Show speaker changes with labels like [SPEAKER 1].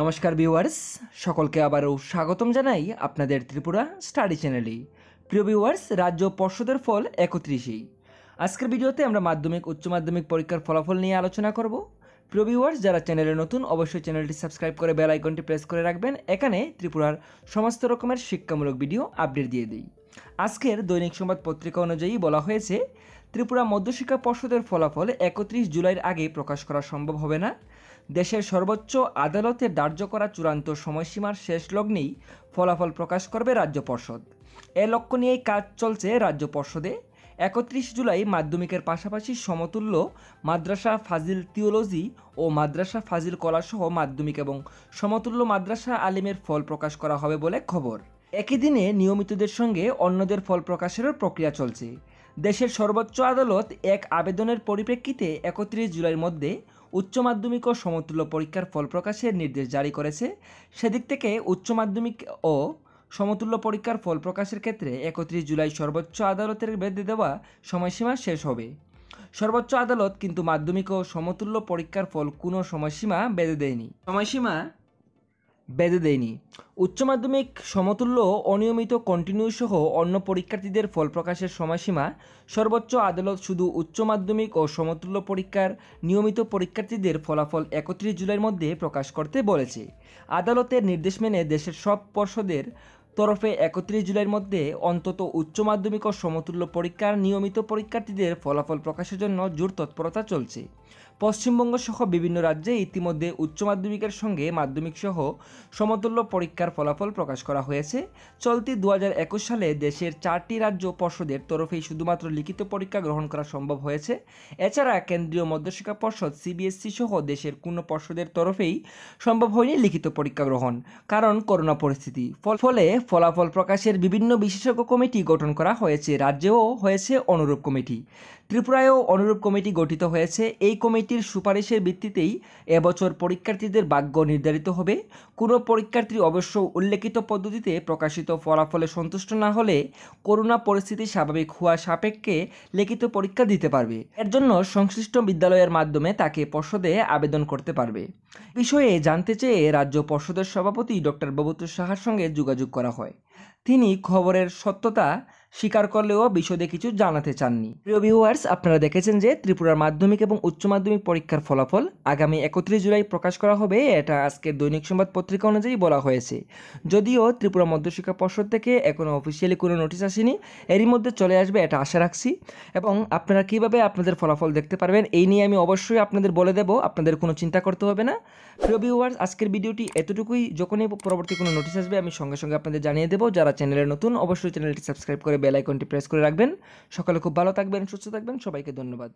[SPEAKER 1] নমস্কার ভিউয়ার্স সকলকে আবারও স্বাগতম জানাই আপনাদের ত্রিপুরা স্টাডি চ্যানেলে প্রিয় ভিউয়ার্স রাজ্য পর্ষদের ফল একত্রিশেই আজকের ভিডিওতে আমরা মাধ্যমিক উচ্চ মাধ্যমিক পরীক্ষার ফলাফল নিয়ে আলোচনা করব প্রিয় ভিউয়ার্স যারা চ্যানেলে নতুন অবশ্যই চ্যানেলটি সাবস্ক্রাইব করে বেল আইকনটি প্রেস করে রাখবেন এখানে ত্রিপুরার সমস্ত রকমের শিক্ষামূলক ভিডিও আপডেট দিয়ে দিই আজকের দৈনিক সংবাদ পত্রিকা অনুযায়ী বলা হয়েছে ত্রিপুরা মধ্যশিক্ষা পর্ষদের ফলাফল একত্রিশ জুলাইয়ের আগে প্রকাশ করা সম্ভব হবে না দেশের সর্বোচ্চ আদালতে ধার্য করা চূড়ান্ত সময়সীমার শেষ লগ্নেই ফলাফল প্রকাশ করবে রাজ্য পর্ষদ এ লক্ষ্য নিয়েই কাজ চলছে রাজ্য পর্ষদে একত্রিশ জুলাই মাধ্যমিকের পাশাপাশি সমতুল্য মাদ্রাসা ফাজিল থিওলজি ও মাদ্রাসা ফাজিল কলাসহ মাধ্যমিক এবং সমতুল্য মাদ্রাসা আলিমের ফল প্রকাশ করা হবে বলে খবর একই দিনে নিয়মিতদের সঙ্গে অন্যদের ফল প্রকাশেরও প্রক্রিয়া চলছে দেশের সর্বোচ্চ আদালত এক আবেদনের পরিপ্রেক্ষিতে একত্রিশ জুলাইয়ের মধ্যে উচ্চ মাধ্যমিক ও সমতুল্য পরীক্ষার ফল প্রকাশের নির্দেশ জারি করেছে সেদিক থেকে উচ্চ মাধ্যমিক ও সমতুল্য পরীক্ষার ফল প্রকাশের ক্ষেত্রে একত্রিশ জুলাই সর্বোচ্চ আদালতের বেঁধে দেওয়া সময়সীমা শেষ হবে সর্বোচ্চ আদালত কিন্তু মাধ্যমিক ও সমতুল্য পরীক্ষার ফল কোনো সময়সীমা বেঁধে দেয়নি সময়সীমা বেঁধে দেয়নি উচ্চ মাধ্যমিক সমতুল্য অনিয়মিত কন্টিনিউ সহ অন্য পরীক্ষার্থীদের ফল প্রকাশের সময়সীমা সর্বোচ্চ আদালত শুধু উচ্চ মাধ্যমিক ও সমতুল্য পরীক্ষার নিয়মিত পরীক্ষার্থীদের ফলাফল একত্রিশ জুলাইয়ের মধ্যে প্রকাশ করতে বলেছে আদালতের নির্দেশ মেনে দেশের সব পর্ষদের তরফে একত্রিশ জুলাইয়ের মধ্যে অন্তত উচ্চ মাধ্যমিক ও সমতুল্য পরীক্ষার নিয়মিত পরীক্ষার্থীদের ফলাফল প্রকাশের জন্য জোর তৎপরতা চলছে পশ্চিমবঙ্গ সহ বিভিন্ন রাজ্যে ইতিমধ্যে উচ্চ মাধ্যমিকের সঙ্গে মাধ্যমিক সহ সমতুল্য পরীক্ষার ফলাফল প্রকাশ করা হয়েছে চলতি দু সালে দেশের চারটি রাজ্য পর্ষদের তরফেই শুধুমাত্র লিখিত পরীক্ষা গ্রহণ করা সম্ভব হয়েছে এছাড়া কেন্দ্রীয় মধ্যশিক্ষা পর্ষদ সিবিএসসি সহ দেশের কোনো পর্ষদের তরফেই সম্ভব হয়নি লিখিত পরীক্ষা গ্রহণ কারণ করোনা পরিস্থিতি ফলে ফলাফল প্রকাশের বিভিন্ন বিশেষজ্ঞ কমিটি গঠন করা হয়েছে রাজ্যেও হয়েছে অনুরূপ কমিটি ত্রিপুরায়ও অনুরূপ কমিটি গঠিত হয়েছে এই কমিটি কমিটির সুপারিশের ভিত্তিতেই এবছর পরীক্ষার্থীদের ভাগ্য নির্ধারিত হবে কোনো পরীক্ষার্থী অবশ্য উল্লেখিত পদ্ধতিতে প্রকাশিত ফলাফলে সন্তুষ্ট না হলে করোনা পরিস্থিতি স্বাভাবিক হওয়া সাপেক্ষে লিখিত পরীক্ষা দিতে পারবে এর জন্য সংশ্লিষ্ট বিদ্যালয়ের মাধ্যমে তাকে পর্ষদে আবেদন করতে পারবে বিষয়ে জানতে চেয়ে রাজ্য পর্ষদের সভাপতি ডক্টর ববতু সাহার সঙ্গে যোগাযোগ করা হয় তিনি খবরের সত্যতা স্বীকার করলেও বিশদে কিছু জানাতে চাননি প্রিয় ভিউয়ার্স আপনারা দেখেছেন যে ত্রিপুরার মাধ্যমিক এবং উচ্চ মাধ্যমিক পরীক্ষার ফলাফল আগামী একত্রিশ জুলাই প্রকাশ করা হবে এটা আজকের দৈনিক সংবাদ পত্রিকা অনুযায়ী বলা হয়েছে যদিও ত্রিপুরা মধ্যশিক্ষা পর্ষদ থেকে এখনও অফিসিয়ালি কোনো নোটিশ আসেনি এরই মধ্যে চলে আসবে এটা আশা রাখছি এবং আপনারা কিভাবে আপনাদের ফলাফল দেখতে পারবেন এই নিয়ে আমি অবশ্যই আপনাদের বলে দেব আপনাদের কোনো চিন্তা করতে হবে না প্রিয় ভিউয়ার্স আজকের ভিডিওটি এতটুকুই যখনই পরবর্তী কোনো নোটিশ আসবে আমি সঙ্গে সঙ্গে আপনাদের জানিয়ে দেবো যারা চ্যানেলে নতুন অবশ্যই চ্যানেলটি সাবস্ক্রাইব করে করে বেল আইকনটি প্রেস করে রাখবেন সকালে খুব ভালো থাকবেন সুস্থ থাকবেন সবাইকে ধন্যবাদ